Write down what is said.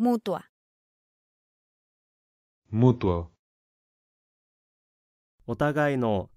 mutua. mutuo お互いの